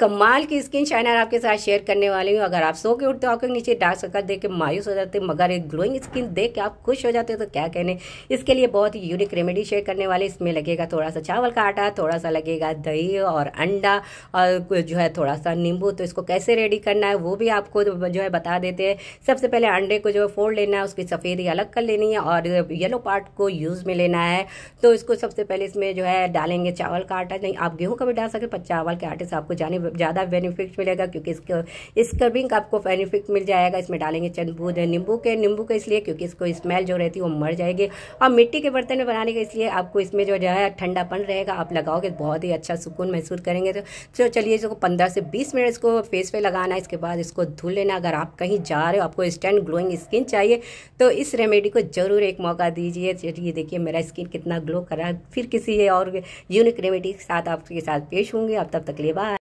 कमाल की skin shiner आपके साथ शेयर करने वाली हूँ अगर आप सो के उठते हो आपके नीचे डार्क सर्कल देख के मायूस हो जाते मगर एक ग्लोइंग स्किन देख के आप खुश हो जाते हो तो क्या कहने इसके लिए बहुत ही यूनिक रेमेडी शेयर करने वाले इसमें लगेगा थोड़ा सा चावल का आटा थोड़ा सा लगेगा दही और अंडा और जो है थोड़ा सा नींबू तो इसको कैसे रेडी करना है वो भी आपको जो है बता देते हैं सबसे पहले अंडे को जो है फोड़ लेना है उसकी सफ़ेदी अलग कर लेनी है और येलो पार्ट को यूज़ में लेना है तो इसको सबसे पहले इसमें जो है डालेंगे चावल का आटा नहीं आप गेहूँ का भी डाल सकते पर चावल के आटे से आपको जाने ज़्यादा बेनिफिट मिलेगा क्योंकि इसको इस आपको बेनिफिट मिल जाएगा इसमें डालेंगे चंदबूद नींबू के नींबू के इसलिए क्योंकि इसको स्मेल जो रहती है वो मर जाएगी और मिट्टी के बर्तन में बनाने के इसलिए आपको इसमें जो है ठंडापन रहेगा आप लगाओगे तो बहुत ही अच्छा सुकून महसूस करेंगे तो, तो चलिए इसको पंद्रह से बीस मिनट इसको फेस पे लगाना इसके बाद इसको धुल लेना अगर आप कहीं जा रहे हो आपको स्टैंड ग्लोइंग स्किन चाहिए तो इस रेमेडी को ज़रूर एक मौका दीजिए चलिए देखिए मेरा स्किन कितना ग्लो कर रहा है फिर किसी और यूनिक रेमेडी के साथ आपके साथ पेश होंगे आप तब तक ले बाय